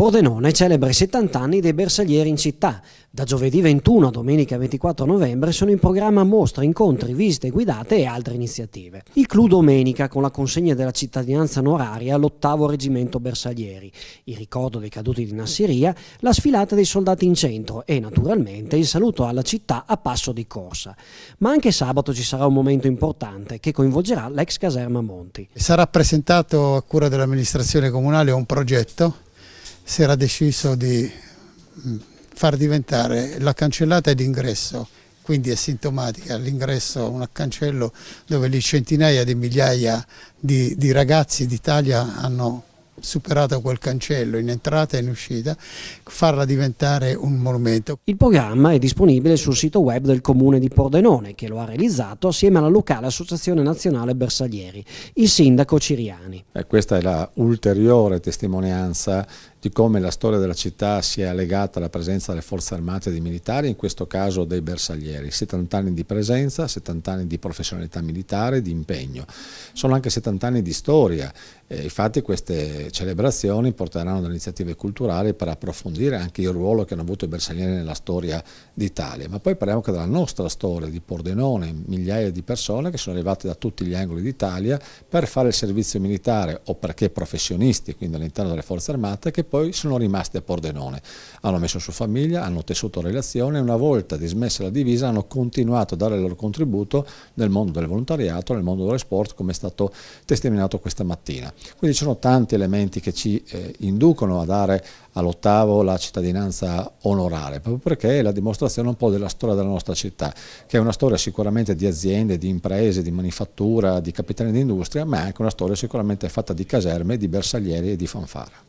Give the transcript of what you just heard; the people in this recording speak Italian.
Pordenone celebra i 70 anni dei bersaglieri in città. Da giovedì 21 a domenica 24 novembre sono in programma mostre, incontri, visite guidate e altre iniziative. Il Clou Domenica con la consegna della cittadinanza onoraria all'ottavo reggimento bersaglieri, il ricordo dei caduti di Nassiria, la sfilata dei soldati in centro e naturalmente il saluto alla città a passo di corsa. Ma anche sabato ci sarà un momento importante che coinvolgerà l'ex caserma Monti. Sarà presentato a cura dell'amministrazione comunale un progetto si era deciso di mm, far diventare la cancellata d'ingresso, quindi è sintomatica l'ingresso un cancello dove lì centinaia di migliaia di, di ragazzi d'Italia hanno superato quel cancello in entrata e in uscita, farla diventare un monumento. Il programma è disponibile sul sito web del comune di Pordenone che lo ha realizzato assieme alla locale associazione nazionale Bersaglieri, il sindaco Ciriani. Eh, questa è l'ulteriore ulteriore testimonianza di come la storia della città sia legata alla presenza delle forze armate e dei militari, in questo caso dei bersaglieri. 70 anni di presenza, 70 anni di professionalità militare, di impegno. Sono anche 70 anni di storia, eh, infatti queste celebrazioni porteranno da iniziative culturali per approfondire anche il ruolo che hanno avuto i bersaglieri nella storia d'Italia. Ma poi parliamo anche della nostra storia di Pordenone, migliaia di persone che sono arrivate da tutti gli angoli d'Italia per fare il servizio militare o perché professionisti, quindi all'interno delle forze armate, che poi sono rimasti a Pordenone. Hanno messo su famiglia, hanno tessuto relazione e una volta dismessa la divisa hanno continuato a dare il loro contributo nel mondo del volontariato, nel mondo dello sport come è stato testimoniato questa mattina. Quindi ci sono tanti elementi che ci eh, inducono a dare all'ottavo la cittadinanza onorare, proprio perché è la dimostrazione un po' della storia della nostra città, che è una storia sicuramente di aziende, di imprese, di manifattura, di capitani di industria, ma è anche una storia sicuramente fatta di caserme, di bersaglieri e di fanfara.